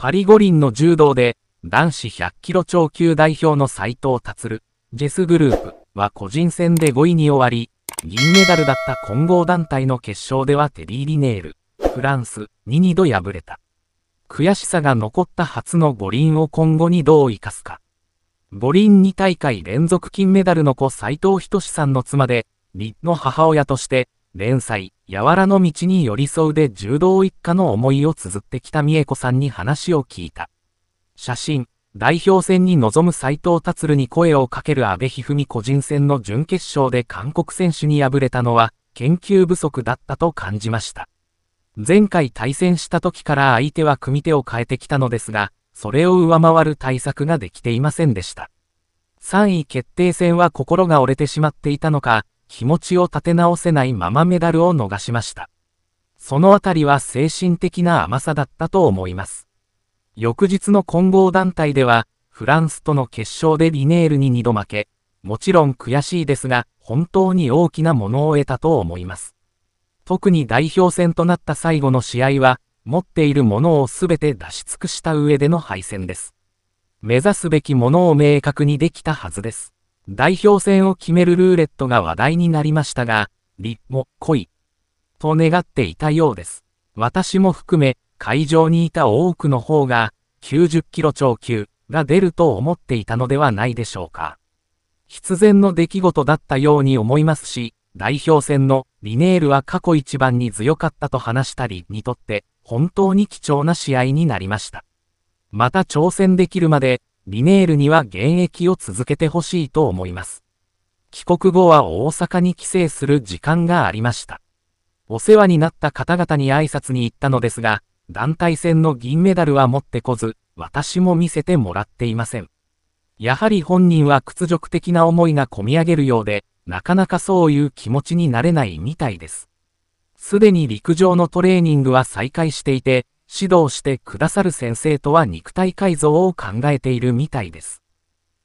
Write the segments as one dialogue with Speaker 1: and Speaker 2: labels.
Speaker 1: パリ五輪の柔道で、男子100キロ超級代表の斉藤達、ジェスグループは個人戦で5位に終わり、銀メダルだった混合団体の決勝ではテリー・リネール、フランスに2度敗れた。悔しさが残った初の五輪を今後にどう生かすか。五輪2大会連続金メダルの子斉藤仁さんの妻で、の母親として、連載、柔らの道に寄り添うで柔道一家の思いを綴ってきた美恵子さんに話を聞いた。写真、代表戦に臨む斎藤達に声をかける阿部一二三個人戦の準決勝で韓国選手に敗れたのは、研究不足だったと感じました。前回対戦した時から相手は組手を変えてきたのですが、それを上回る対策ができていませんでした。3位決定戦は心が折れてしまっていたのか、気持ちを立て直せないままメダルを逃しました。そのあたりは精神的な甘さだったと思います。翌日の混合団体では、フランスとの決勝でリネールに2度負け、もちろん悔しいですが、本当に大きなものを得たと思います。特に代表戦となった最後の試合は、持っているものを全て出し尽くした上での敗戦です。目指すべきものを明確にできたはずです。代表戦を決めるルーレットが話題になりましたが、立も来い。と願っていたようです。私も含め、会場にいた多くの方が、90キロ超級が出ると思っていたのではないでしょうか。必然の出来事だったように思いますし、代表戦のリネールは過去一番に強かったと話したりにとって、本当に貴重な試合になりました。また挑戦できるまで、リネールには現役を続けてほしいと思います。帰国後は大阪に帰省する時間がありました。お世話になった方々に挨拶に行ったのですが、団体戦の銀メダルは持ってこず、私も見せてもらっていません。やはり本人は屈辱的な思いがこみ上げるようで、なかなかそういう気持ちになれないみたいです。すでに陸上のトレーニングは再開していて、指導してくださる先生とは肉体改造を考えているみたいです。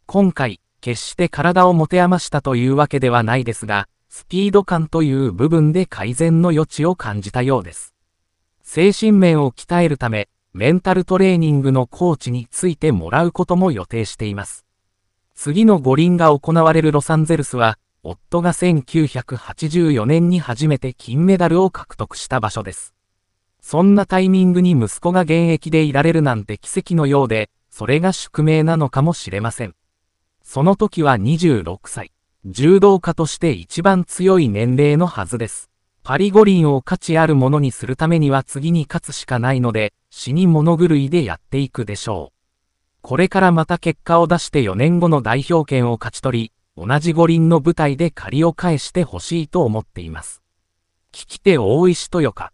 Speaker 1: 今回、決して体を持て余したというわけではないですが、スピード感という部分で改善の余地を感じたようです。精神面を鍛えるため、メンタルトレーニングのコーチについてもらうことも予定しています。次の五輪が行われるロサンゼルスは、夫が1984年に初めて金メダルを獲得した場所です。そんなタイミングに息子が現役でいられるなんて奇跡のようで、それが宿命なのかもしれません。その時は26歳。柔道家として一番強い年齢のはずです。パリ五輪を価値あるものにするためには次に勝つしかないので、死に物狂いでやっていくでしょう。これからまた結果を出して4年後の代表権を勝ち取り、同じ五輪の舞台で借りを返してほしいと思っています。聞き手大石豊か。